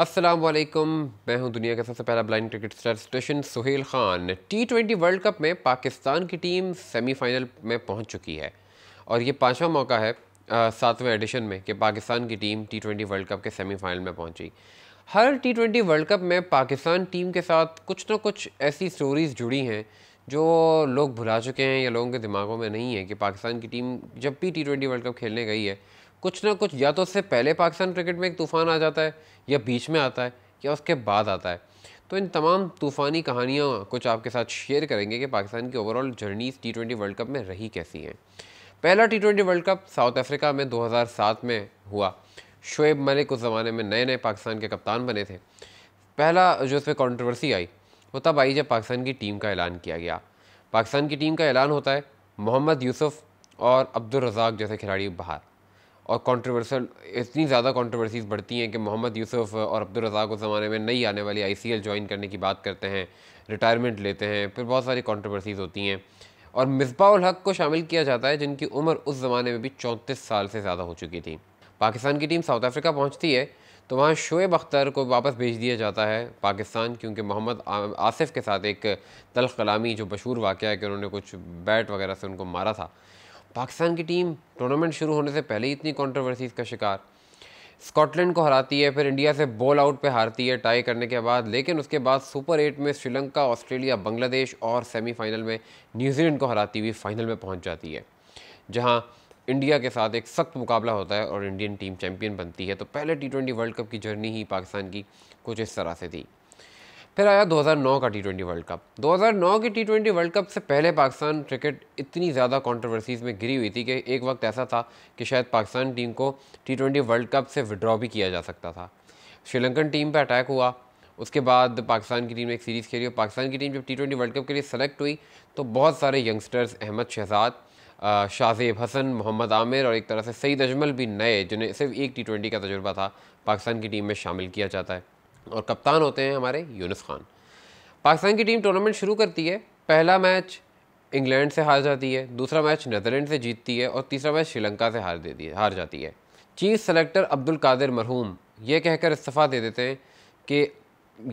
अस्सलाम वालेकुम मैं हूं दुनिया का सबसे पहला blind cricket star station Suhail Khan T twenty world cup में पाकिस्तान की टीम सेमीफाइनल में पहुंच चुकी है और ये पांचवा मौका है सातवें एडिशन में कि पाकिस्तान की team T twenty world cup के सेमीफाइनल में पहुंची हर टी ट्वेंटी वर्ल्ड कप में पाकिस्तान टीम के साथ कुछ ना कुछ ऐसी स्टोरीज़ जुड़ी हैं जो लोग भुला चुके हैं या लोगों के दिमागों में नहीं है कि पाकिस्तान की टीम जब भी टी ट्वेंटी वर्ल्ड कप खेलने गई है कुछ ना कुछ या तो उससे पहले पाकिस्तान क्रिकेट में एक तूफ़ान आ जाता है या बीच में आता है या उसके बाद आता है तो इन तमाम तूफ़ानी कहानियाँ कुछ आपके साथ शेयर करेंगे कि पाकिस्तान की overall journeys T twenty world cup में रही कैसी हैं पहला T twenty world cup South Africa में 2007 में हुआ शुएब मलिक उस ज़माने में नए नए पाकिस्तान के कप्तान बने थे पहला जो उस पर कॉन्ट्रोवर्सी आई वो तब आई जब पाकिस्तान की टीम का ऐलान किया गया पाकिस्तान की टीम का ऐलान होता है मोहम्मद यूसुफ़ और अब्दुलरजाक जैसे खिलाड़ी बाहर और कंट्रोवर्सल इतनी ज़्यादा कंट्रोवर्सीज़ बढ़ती हैं कि मोहम्मद यूसुफ और अब्दुल रज़ाक उस ज़माने में नई आने वाली आई सी एल ज्वाइन करने की बात करते हैं रिटायरमेंट लेते हैं फिर बहुत सारी कंट्रोवर्सीज़ होती हैं और मिसबाउल हक को शामिल किया जाता है जिनकी उम्र उस ज़माने में भी चौंतीस साल से ज़्यादा हो चुकी थी पाकिस्तान की टीम साउथ अफ्रीका पहुँचती है तो वहाँ शोएब अख्तर को वापस भेज दिया जाता है पाकिस्तान क्योंकि मोहम्मद आसिफ के साथ एक तलख कलामी जो मशहूर वाक़ है कि उन्होंने कुछ बैट वगैरह से उनको मारा था पाकिस्तान की टीम टूर्नामेंट शुरू होने से पहले ही इतनी कॉन्ट्रोवर्सीज़ का शिकार स्कॉटलैंड को हराती है फिर इंडिया से बॉल आउट पे हारती है टाई करने के बाद लेकिन उसके बाद सुपर एट में श्रीलंका ऑस्ट्रेलिया बांग्लादेश और सेमीफाइनल में न्यूजीलैंड को हराती हुई फाइनल में पहुंच जाती है जहां इंडिया के साथ एक सख्त मुकाबला होता है और इंडियन टीम चैम्पियन बनती है तो पहले टी वर्ल्ड कप की जर्नी ही पाकिस्तान की कुछ इस तरह से थी फिर आया 2009 का टी ट्वेंटी वर्ल्ड कप 2009 के टी ट्वेंटी वर्ल्ड कप से पहले पाकिस्तान क्रिकेट इतनी ज़्यादा कंट्रोवर्सीज़ में घिरी हुई थी कि एक वक्त ऐसा था कि शायद पाकिस्तान टीम को टी ट्वेंटी वर्ल्ड कप से विड्रॉ भी किया जा सकता था श्रीलंकन टीम पर अटैक हुआ उसके बाद पाकिस्तान की टीम ने एक सीरीज़ खेली और पाकिस्तान की टीम जब टी ट्वेंटी वर्ल्ड कप के लिए सेलेक्ट हुई तो बहुत सारे यंगस्टर्स अहमद शहजाद शाहजेब हसन मोहम्मद आमिर और एक तरह से सईद अजमल भी नए जिन्हें सिर्फ एक टी ट्वेंटी का तजुर्बा था पाकिस्तान की टीम में शामिल किया जाता है और कप्तान होते हैं हमारे यूनुस खान पाकिस्तान की टीम टूर्नामेंट शुरू करती है पहला मैच इंग्लैंड से हार जाती है दूसरा मैच नदरलैंड से जीतती है और तीसरा मैच श्रीलंका से हार देती है हार जाती है चीफ सेलेक्टर अब्दुल कादिर मरहूम ये कहकर इस्तीफ़ा दे देते हैं कि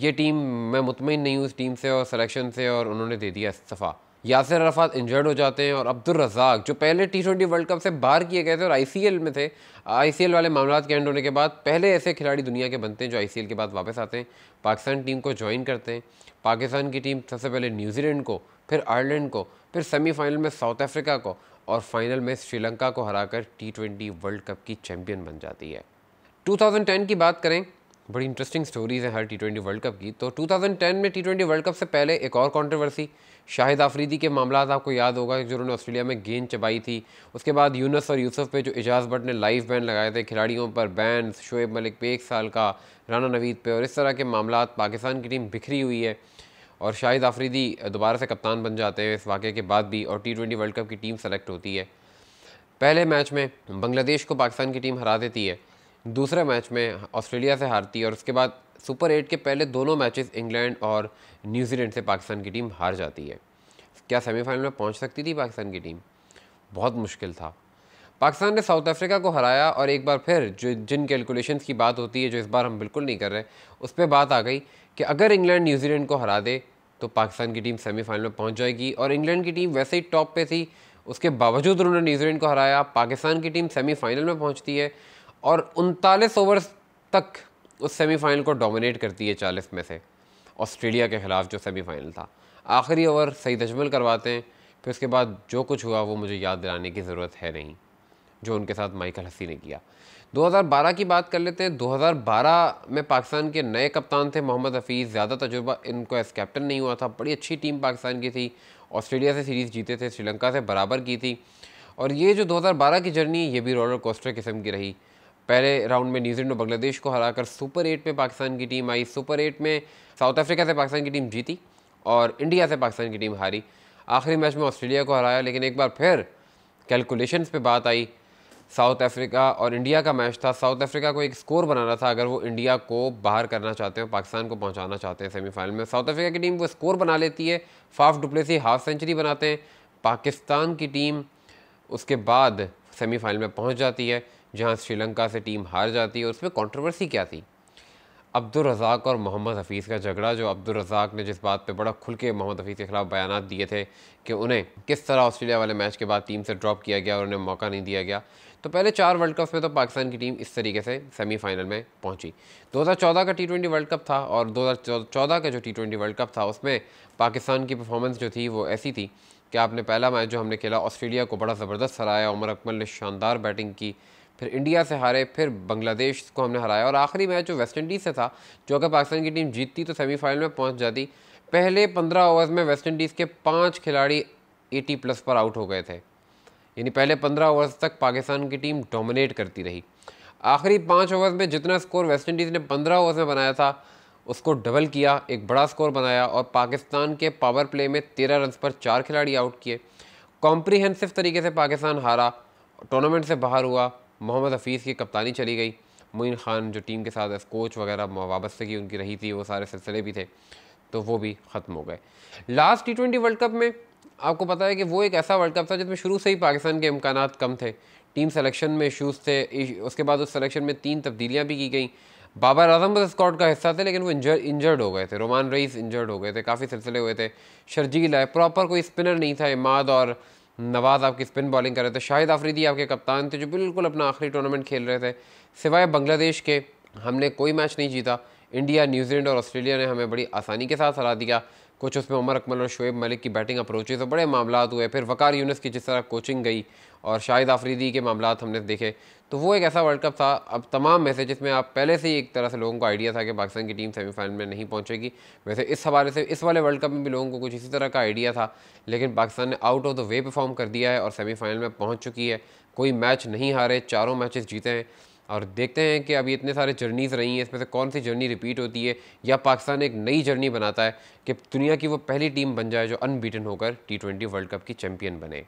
ये टीम मैं मुतमिन नहीं हूँ इस टीम से और सलेक्शन से और उन्होंने दे दिया इस्तीफ़ा यासर अरफात इंजर्ड हो जाते हैं और अब्दुलरजाक जो पहले टी ट्वेंटी वर्ल्ड कप से बाहर किए गए थे और आईसीएल में थे आईसीएल वाले मामला के एंड होने के बाद पहले ऐसे खिलाड़ी दुनिया के बनते हैं जो आईसीएल के बाद वापस आते हैं पाकिस्तान टीम को ज्वाइन करते हैं पाकिस्तान की टीम सबसे पहले न्यूजीलैंड को फिर आयरलैंड को फिर सेमीफाइनल में साउथ अफ्रीका को और फाइनल में श्रीलंका को कर टी ट्वेंटी वर्ल्ड कप की चैम्पियन बन जाती है टेन की बात करें बड़ी इंटरेस्टिंग स्टोरीज हैं हर टी ट्वेंटी वर्ल्ड कप की तो 2010 में टी ट्वेंटी वर्ल्ड कप से पहले एक और कंट्रोवर्सी शाहिद आफरीदी के मामला आपको याद होगा जो उन्होंने ऑस्ट्रेलिया में गेंद चबाई थी उसके बाद यूनस और यूसुफ पे जो एजाज भट्ट ने लाइव बैन लगाए थे खिलाड़ियों पर बैन शोएब मलिक पे एक साल का राना नवीद पे और इस तरह के मामला पाकिस्तान की टीम बिखरी हुई है और शाहिद आफरीदी दोबारा से कप्तान बन जाते हैं इस वाक़े के बाद भी और टी ट्वेंटी वर्ल्ड कप की टीम सेलेक्ट होती है पहले मैच में बांग्लादेश को पाकिस्तान की टीम हरा देती है दूसरे मैच में ऑस्ट्रेलिया से हारती है और उसके बाद सुपर एट के पहले दोनों मैचेस इंग्लैंड और न्यूजीलैंड से पाकिस्तान की टीम हार जाती है क्या सेमीफाइनल में पहुंच सकती थी पाकिस्तान की टीम बहुत मुश्किल था पाकिस्तान ने साउथ अफ्रीका को हराया और एक बार फिर जो जिन कैलकुलेशंस की बात होती है जो इस बार हम बिल्कुल नहीं कर रहे उस पर बात आ गई कि अगर इंग्लैंड न्यूजीलैंड को हरा दे तो पाकिस्तान की टीम सेमीफाइनल में पहुंच जाएगी और इंग्लैंड की टीम वैसे ही टॉप पे थी उसके बावजूद उन्होंने न्यूजीलैंड को हराया पाकिस्तान की टीम सेमीफाइनल में पहुंचती है और उनतालीस ओवर तक उस सेमीफाइनल को डोमिनेट करती है चालीस में से ऑस्ट्रेलिया के ख़िलाफ़ जो सेमीफाइनल था आखिरी ओवर सईद अजमल करवाते हैं फिर उसके बाद जो कुछ हुआ वो मुझे याद दिलाने की ज़रूरत है नहीं जो उनके साथ माइकल हसी ने किया 2012 की बात कर लेते हैं 2012 में पाकिस्तान के नए कप्तान थे मोहम्मद हफीज़ ज़्यादा तजुर्बा इनको एस कैप्टन नहीं हुआ था बड़ी अच्छी टीम पाकिस्तान की थी ऑस्ट्रेलिया से सीरीज़ जीते थे श्रीलंका से बराबर की थी और ये जो 2012 की जर्नी ये भी रोलर कोस्टर किस्म की रही पहले राउंड में न्यूजीलैंड और बांग्लादेश को हराकर सुपर एट में पाकिस्तान की टीम आई सुपर एट में साउथ अफ्रीका से पाकिस्तान की टीम जीती और इंडिया से पाकिस्तान की टीम हारी आखिरी मैच में ऑस्ट्रेलिया को हराया लेकिन एक बार फिर कैलकुलेशन पर बात आई साउथ अफ्रीका और इंडिया का मैच था साउथ अफ्रीका को एक स्कोर बनाना था अगर वो इंडिया को बाहर करना चाहते हैं पाकिस्तान को पहुंचाना चाहते हैं सेमीफाइनल में साउथ अफ्रीका की टीम वो स्कोर बना लेती है फाफ डुप्लेसी हाफ सेंचुरी बनाते हैं पाकिस्तान की टीम उसके बाद सेमीफाइनल में पहुंच जाती है जहां श्रीलंका से टीम हार जाती है उसमें कंट्रोवर्सी क्या थी अब्दुल रज़ाक और मोहम्मद हफीज़ का झगड़ा जो अब्दुल रज़ाक ने जिस बात पे बड़ा खुल के मोहम्मद हफीज़ के ख़िलाफ़ बयान दिए थे कि उन्हें किस तरह ऑस्ट्रेलिया वाले मैच के बाद टीम से ड्रॉप किया गया और उन्हें मौका नहीं दिया गया तो पहले चार वर्ल्ड कप्स में तो पाकिस्तान की टीम इस तरीके से सेमीफाइनल में पहुंची 2014 का टी ट्वेंटी वर्ल्ड कप था और 2014 का जो टी ट्वेंटी वर्ल्ड कप था उसमें पाकिस्तान की परफॉर्मेंस जो थी वो ऐसी थी कि आपने पहला मैच जो हमने खेला ऑस्ट्रेलिया को बड़ा ज़बरदस्त हराया उमर अकमल ने शानदार बैटिंग की फिर इंडिया से हारे फिर बांग्लादेश को हमने हराया और आखिरी मैच जो वेस्ट इंडीज़ से था जो अगर पाकिस्तान की टीम जीतती तो सेमीफाइनल में पहुंच जाती पहले पंद्रह ओवर्स में वेस्ट इंडीज़ के पाँच खिलाड़ी एटी प्लस पर आउट हो गए थे यानी पहले पंद्रह ओवर्स तक पाकिस्तान की टीम डोमिनेट करती रही आखिरी पाँच ओवर्स में जितना स्कोर वेस्ट इंडीज़ ने पंद्रह ओवर्स में बनाया था उसको डबल किया एक बड़ा स्कोर बनाया और पाकिस्तान के पावर प्ले में तेरह रन पर चार खिलाड़ी आउट किए कॉम्प्रीहेंसिव तरीके से पाकिस्तान हारा टूर्नामेंट से बाहर हुआ मोहम्मद हफीज़ की कप्तानी चली गई मोइन ख़ान जो टीम के साथ कोच वगैरह वाबस्तगी उनकी रही थी वो सारे सिलसिले भी थे तो वो भी ख़त्म हो गए last T twenty world cup में आपको पता है कि वो एक ऐसा वर्ल्ड कप था जिसमें शुरू से ही पाकिस्तान के इम्कान कम थे टीम सेलेक्शन में इशूज़ थे उसके बाद उस सेलेक्शन में तीन तब्दीलियाँ भी की गई बाबर आजम बस स्कॉट का हिस्सा थे लेकिन वो इंजर इंजर्ड हो गए थे रोमान रईस इंजर्ड हो गए थे काफ़ी सिलसिले हुए थे शर्जील है प्रॉपर कोई स्पिनर नहीं था इमाद और नवाज़ आपकी स्पिन बॉलिंग कर रहे थे शाहिद आफरीदी आपके कप्तान थे जो बिल्कुल अपना आखिरी टूर्नामेंट खेल रहे थे सिवाय बांग्लादेश के हमने कोई मैच नहीं जीता इंडिया न्यूजीलैंड और ऑस्ट्रेलिया ने हमें बड़ी आसानी के साथ हरा दिया कुछ उसमें उमर अकमल और शुएब मलिक की बैटिंग अप्रोचेज़ और बड़े मामला हुए फिर वकार यूनस की जिस तरह कोचिंग गई और शाहिद आफरीदी के मामला हमने देखे तो वो एक ऐसा वर्ल्ड कप था अब तमाम में से जिसमें आप पहले से ही एक तरह से लोगों को आइडिया था कि पाकिस्तान की टीम सेमीफाइनल में नहीं पहुँचेगी वैसे इस हवाले से इस वाले वर्ल्ड कप में भी लोगों को कुछ इसी तरह का आइडिया था लेकिन पाकिस्तान ने out of the way perform कर दिया है और सेमीफाइनल में पहुँच चुकी है कोई मैच नहीं हारे चारों मैचेस जीते हैं और देखते हैं कि अभी इतने सारे जर्नीज़ रही हैं इसमें से कौन सी जर्नी रिपीट होती है या पाकिस्तान एक नई जर्नी बनाता है कि दुनिया की वो पहली टीम बन जाए जो अनबीटन होकर टी वर्ल्ड कप की चैम्पियन बने